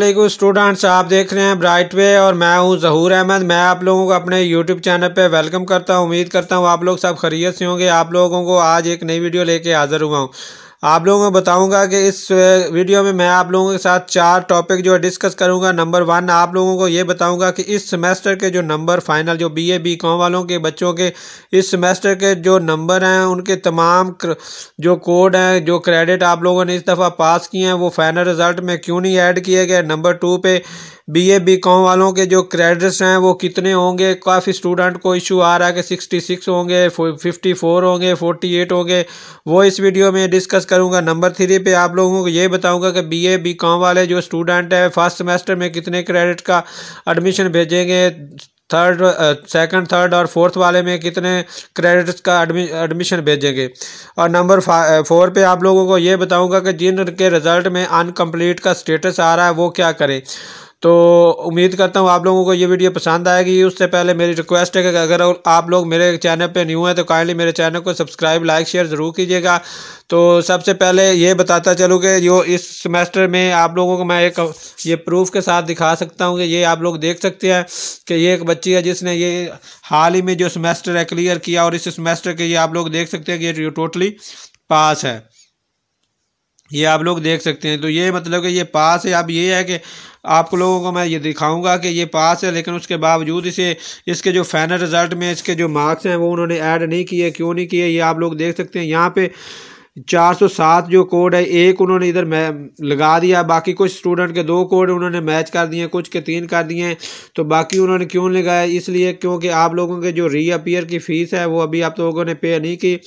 वालेकुम स्टूडेंट्स आप देख रहे हैं ब्राइट वे और मैं हूं जहूर अहमद मैं आप लोगों को अपने यूट्यूब चैनल पे वेलकम करता हूं उम्मीद करता हूं आप लोग सब खरीय से होंगे आप लोगों को आज एक नई वीडियो लेके हाज़िर हुआ हूं आप लोगों को बताऊंगा कि इस वीडियो में मैं आप लोगों के साथ चार टॉपिक जो है डिस्कस करूंगा नंबर वन आप लोगों को ये बताऊंगा कि इस सेमेस्टर के जो नंबर फाइनल जो बीए कॉम वालों के बच्चों के इस सेमेस्टर के जो नंबर हैं उनके तमाम जो कोड हैं जो क्रेडिट आप लोगों ने इस दफ़ा पास किए हैं वो फाइनल रिज़ल्ट में क्यों नहीं ऐड किए गए नंबर टू पर बीए बीकॉम वालों के जो क्रेडिट्स हैं वो कितने होंगे काफ़ी स्टूडेंट को इशू आ रहा है कि सिक्सटी सिक्स होंगे फिफ्टी फोर होंगे फोर्टी एट होंगे वो इस वीडियो में डिस्कस करूंगा नंबर थ्री पे आप लोगों को ये बताऊंगा कि बीए बीकॉम वाले जो स्टूडेंट हैं फर्स्ट सेमेस्टर में कितने क्रेडिट का एडमिशन भेजेंगे थर्ड सेकंड थर्ड और फोर्थ वाले में कितने क्रेडिट्स का एडमिशन भेजेंगे और नंबर फोर पे आप लोगों को ये बताऊंगा कि जिन के रिज़ल्ट में अनकम्प्लीट का स्टेटस आ रहा है वो क्या करें तो उम्मीद करता हूँ आप लोगों को ये वीडियो पसंद आएगी उससे पहले मेरी रिक्वेस्ट है कि अगर आप लोग मेरे चैनल पे न्यू हैं तो काइंडली मेरे चैनल को सब्सक्राइब लाइक शेयर ज़रूर कीजिएगा तो सबसे पहले ये बताता चलूँ कि जो इस सेमेस्टर में आप लोगों को मैं एक ये प्रूफ के साथ दिखा सकता हूँ कि ये आप लोग देख सकते हैं कि ये एक बच्ची है जिसने ये हाल ही में जो सेमेस्टर है क्लियर किया और इस सेमेस्टर के ये आप लोग देख सकते हैं कि ये टोटली पास है ये आप लोग देख सकते हैं तो ये मतलब कि ये पास है अब ये है कि आप लोगों को मैं ये दिखाऊंगा कि ये पास है लेकिन उसके बावजूद इसे इसके जो फाइनल रिज़ल्ट में इसके जो मार्क्स हैं वो उन्होंने ऐड नहीं किए क्यों नहीं किए ये आप लोग देख सकते हैं यहाँ पे 407 जो कोड है एक उन्होंने इधर लगा दिया बाकी कुछ स्टूडेंट के दो कोड उन्होंने मैच कर दिए कुछ के तीन कर दिए तो बाकी उन्होंने क्यों लगाया इसलिए क्योंकि आप लोगों के जो रीअपियर की फ़ीस है वो अभी आप लोगों ने पे नहीं की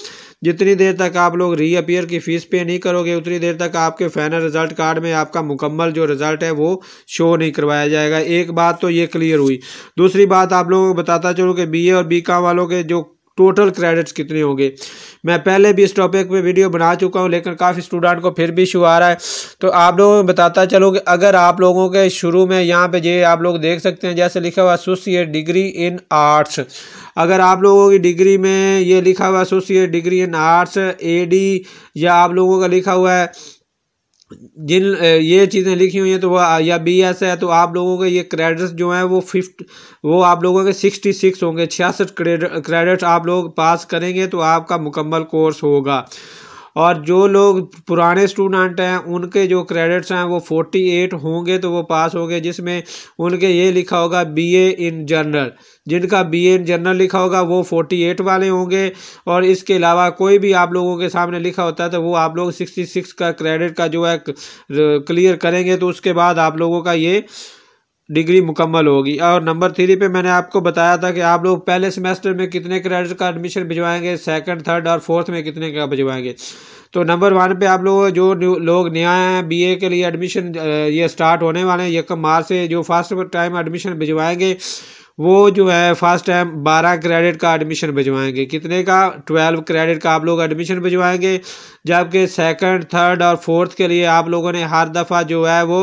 जितनी देर तक आप लोग रीअपियर की फ़ीस पे नहीं करोगे उतनी देर तक आपके फाइनल रिज़ल्ट कार्ड में आपका मुकम्मल जो रिज़ल्ट है वो शो नहीं करवाया जाएगा एक बात तो ये क्लियर हुई दूसरी बात आप लोगों को बताता चलूँ कि बी और बी वालों के जो टोटल क्रेडिट्स कितने होंगे मैं पहले भी इस टॉपिक पे वीडियो बना चुका हूँ लेकिन काफ़ी स्टूडेंट को फिर भी इशू आ रहा है तो आप लोगों में बताता चलो कि अगर आप लोगों के शुरू में यहाँ पे ये आप लोग देख सकते हैं जैसे लिखा हुआ एसोसिएट डिग्री इन आर्ट्स अगर आप लोगों की डिग्री में ये लिखा हुआ एसोसिएट डिग्री इन आर्ट्स ए या आप लोगों का लिखा हुआ है जिन ये चीज़ें लिखी हुई हैं तो वह या बी एस है तो आप लोगों के ये क्रेडिट्स जो हैं वो फिफ्ट वो आप लोगों के सिक्सटी सिक्स होंगे छियासठ क्रेडिट्स आप लोग पास करेंगे तो आपका मुकम्मल कोर्स होगा और जो लोग पुराने स्टूडेंट हैं उनके जो क्रेडिट्स हैं वो फोर्टी एट होंगे तो वो पास होंगे जिसमें उनके ये लिखा होगा बीए इन जनरल जिनका बीए इन जनरल लिखा होगा वो फोर्टी एट वाले होंगे और इसके अलावा कोई भी आप लोगों के सामने लिखा होता है तो वो आप लोग सिक्सटी सिक्स का क्रेडिट का जो है क्लियर करेंगे तो उसके बाद आप लोगों का ये डिग्री मुकम्मल होगी और नंबर थ्री पे मैंने आपको बताया था कि आप लोग पहले सेमेस्टर में कितने क्रेडिट का एडमिशन भिजवाएंगे सेकंड थर्ड और फोर्थ में कितने का भिजवाएंगे तो नंबर वन पे आप लोग जो लोग नया हैं बीए के लिए एडमिशन ये स्टार्ट होने वाले हैं यकम मार्च से जो फर्स्ट टाइम एडमिशन भिजवाएंगे वो जो है फर्स्ट टाइम बारह क्रेडिट का एडमिशन भिजवाएंगे कितने का ट्वेल्व क्रेडिट का आप लोग एडमिशन भिजवाएंगे जबकि सेकंड थर्ड और फोर्थ के लिए आप लोगों ने हर दफ़ा जो है वो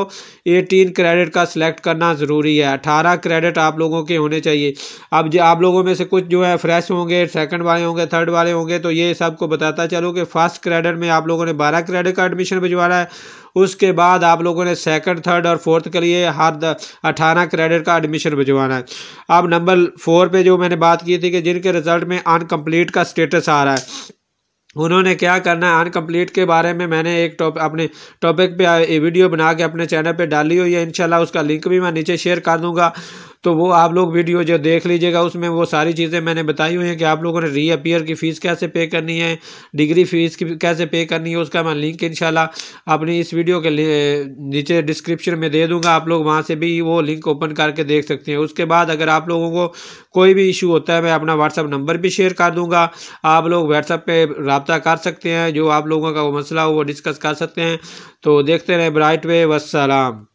एटीन क्रेडिट का सिलेक्ट करना ज़रूरी है अठारह क्रेडिट आप लोगों के होने चाहिए अब जो आप लोगों में से कुछ जो है फ्रेश होंगे सेकंड वाले होंगे थर्ड वाले होंगे तो ये सबको बताता चलो कि फर्स्ट क्रेडिट में आप लोगों ने बारह क्रेडिट का एडमिशन भिजवाना है उसके बाद आप लोगों ने सेकंड थर्ड और फोर्थ के लिए हर अठारह क्रेडिट का एडमिशन भिजवाना है अब नंबर फोर पे जो मैंने बात की थी कि जिनके रिजल्ट में अनकम्प्लीट का स्टेटस आ रहा है उन्होंने क्या करना है अनकम्प्लीट के बारे में मैंने एक टॉप अपने टॉपिक पे वीडियो बना के अपने चैनल पे डाली हुई है इंशाल्लाह उसका लिंक भी मैं नीचे शेयर कर दूंगा तो वो आप लोग वीडियो जो देख लीजिएगा उसमें वो सारी चीज़ें मैंने बताई हुई हैं कि आप लोगों ने रीअपियर की फ़ीस कैसे पे करनी है डिग्री फ़ीस की कैसे पे करनी है उसका मैं लिंक इन अपनी इस वीडियो के नीचे डिस्क्रिप्शन में दे दूँगा आप लोग वहाँ से भी वो लिंक ओपन करके देख सकते हैं उसके बाद अगर आप लोगों को कोई भी इशू होता है मैं अपना व्हाट्सअप नंबर भी शेयर कर दूँगा आप लोग व्हाट्सअप पर रबता कर सकते हैं जो आप लोगों का वो मसला हो वो डिस्कस कर सकते हैं तो देखते रहें ब्राइट वे वसलाम